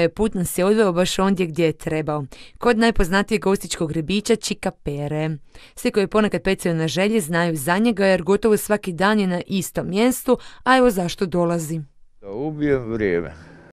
je put nas je odveo baš ondje gdje je trebao. Kod najpoznatijeg gostičkog ribića Čika Pere. Svi koji ponekad pecaju na želje znaju za njega jer gotovo svaki dan je na istom mjestu, a evo zašto dolazi. Da ubijem vrijeme.